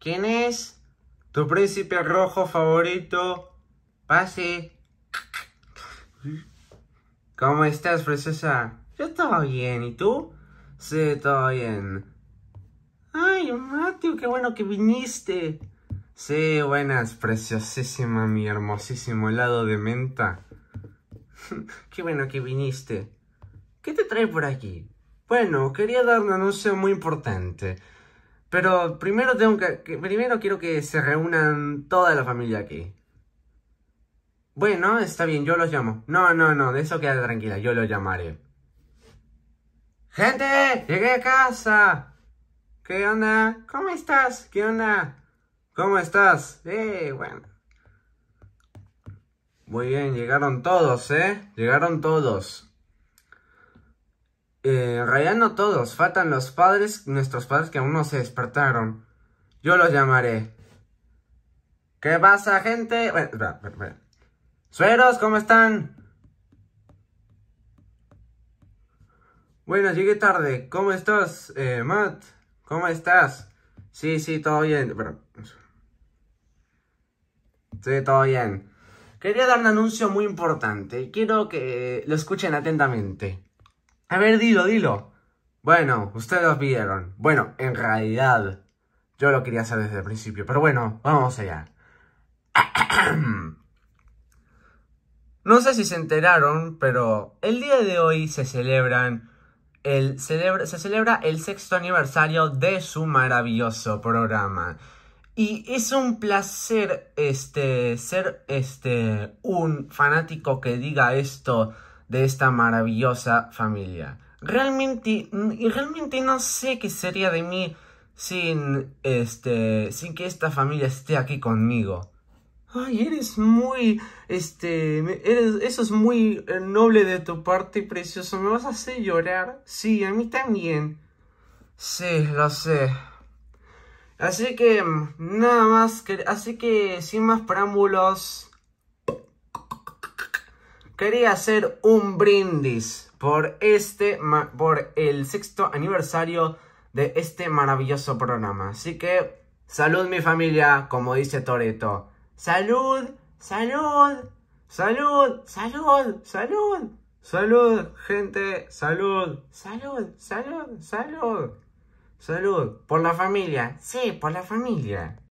¿Quién es tu príncipe rojo favorito? Pase. ¿Cómo estás, princesa? Yo todo bien, ¿y tú? Sí, todo bien. Ay, Mateo, qué bueno que viniste. Sí, buenas, preciosísima, mi hermosísimo helado de menta. qué bueno que viniste. ¿Qué te trae por aquí? Bueno, quería dar un anuncio muy importante. Pero primero tengo que, primero quiero que se reúnan toda la familia aquí. Bueno, está bien, yo los llamo. No, no, no, de eso queda tranquila, yo los llamaré. ¡Gente! ¡Llegué a casa! ¿Qué onda? ¿Cómo estás? ¿Qué onda? ¿Cómo estás? Eh, bueno. Muy bien, llegaron todos, ¿eh? Llegaron todos. Eh, en realidad no todos, faltan los padres, nuestros padres que aún no se despertaron. Yo los llamaré. ¿Qué pasa, gente? Bueno, espera, Sueros, ¿cómo están? Bueno, llegué tarde. ¿Cómo estás, eh, Matt? ¿Cómo estás? Sí, sí, todo bien. Bueno. Sí, todo bien. Quería dar un anuncio muy importante. y Quiero que lo escuchen atentamente. A ver, dilo, dilo. Bueno, ustedes lo vieron. Bueno, en realidad, yo lo quería hacer desde el principio, pero bueno, vamos allá. No sé si se enteraron, pero el día de hoy se celebran el celebra, se celebra el sexto aniversario de su maravilloso programa. Y es un placer este ser este un fanático que diga esto de esta maravillosa familia. Realmente, y realmente no sé qué sería de mí sin, este, sin que esta familia esté aquí conmigo. Ay, eres muy, este, eso es muy eh, noble de tu parte, precioso. ¿Me vas a hacer llorar? Sí, a mí también. Sí, lo sé. Así que, mm, nada más, que, así que, sin más preámbulos, quería hacer un brindis por este, por el sexto aniversario de este maravilloso programa. Así que, salud mi familia, como dice Toreto. Salud, salud, salud, salud, salud. Salud, gente, salud, salud, salud, salud. Salud, por la familia, sí, por la familia.